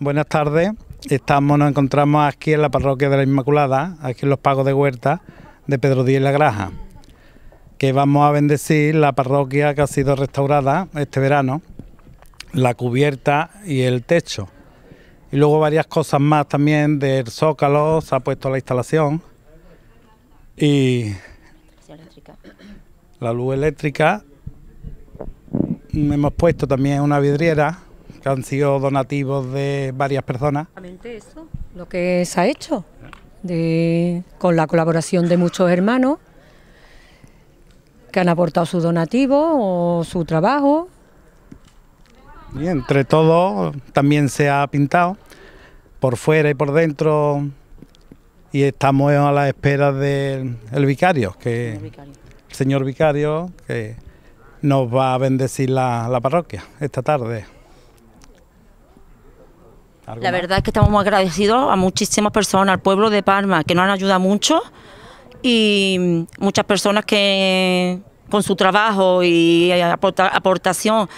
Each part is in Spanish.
Buenas tardes. Estamos, nos encontramos aquí en la parroquia de la Inmaculada, aquí en los Pagos de Huerta de Pedro Díez La Graja, que vamos a bendecir la parroquia que ha sido restaurada este verano, la cubierta y el techo. Y luego varias cosas más también del zócalo, se ha puesto la instalación. Y la luz eléctrica. Hemos puesto también una vidriera que han sido donativos de varias personas. Eso, lo que se ha hecho, de, con la colaboración de muchos hermanos que han aportado su donativo o su trabajo. Y entre todos también se ha pintado por fuera y por dentro y estamos a la espera del vicario, que el, señor vicario que nos va a bendecir la parroquia esta tarde. La verdad es que estamos muy agradecidos a muchísimas personas, al pueblo de Palma, que nos han ayudado mucho y muchas personas que con su trabajo y aportación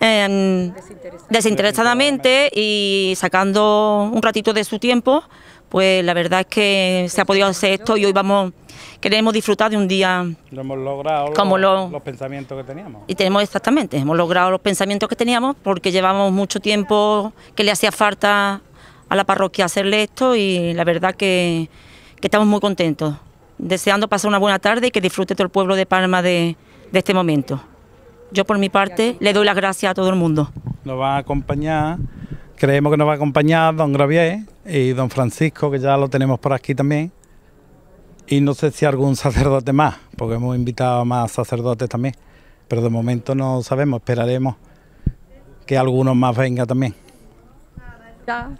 em, desinteresadamente y sacando un ratito de su tiempo, pues la verdad es que se ha podido hacer esto y hoy vamos queremos disfrutar de un día. Lo como lo, los pensamientos que teníamos. Y tenemos exactamente, hemos logrado los pensamientos que teníamos porque llevamos mucho tiempo que le hacía falta a la parroquia hacerle esto y la verdad que, que estamos muy contentos, deseando pasar una buena tarde y que disfrute todo el pueblo de Palma de, de este momento. Yo por mi parte le doy las gracias a todo el mundo. Nos va a acompañar creemos que nos va a acompañar don Gravier y don Francisco, que ya lo tenemos por aquí también y no sé si algún sacerdote más, porque hemos invitado a más sacerdotes también, pero de momento no sabemos, esperaremos que algunos más venga también. Ya,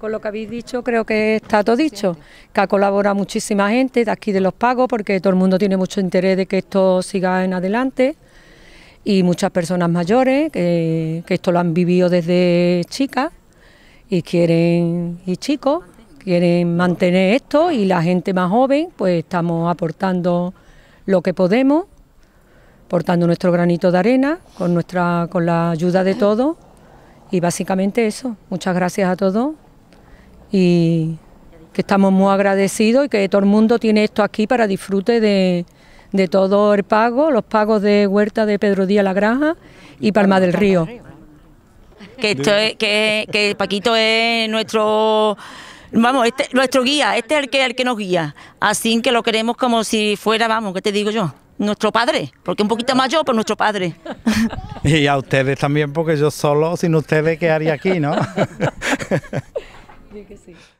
con lo que habéis dicho creo que está todo dicho, que ha colaborado muchísima gente de aquí de los pagos, porque todo el mundo tiene mucho interés de que esto siga en adelante, y muchas personas mayores que, esto lo han vivido desde chicas, y quieren, y chicos, quieren mantener esto y la gente más joven, pues estamos aportando lo que podemos, aportando nuestro granito de arena con, nuestra, con la ayuda de todos y básicamente eso. Muchas gracias a todos y que estamos muy agradecidos y que todo el mundo tiene esto aquí para disfrute de, de todo el pago, los pagos de Huerta de Pedro Díaz La Granja y Palma del Río. Que, esto es, que Paquito es nuestro Vamos, este, nuestro guía, este es el que, el que nos guía. Así que lo queremos como si fuera, vamos, ¿qué te digo yo? Nuestro padre, porque un poquito mayor, pero pues nuestro padre. Y a ustedes también, porque yo solo, sin ustedes, ¿qué haría aquí, no? sí que sí.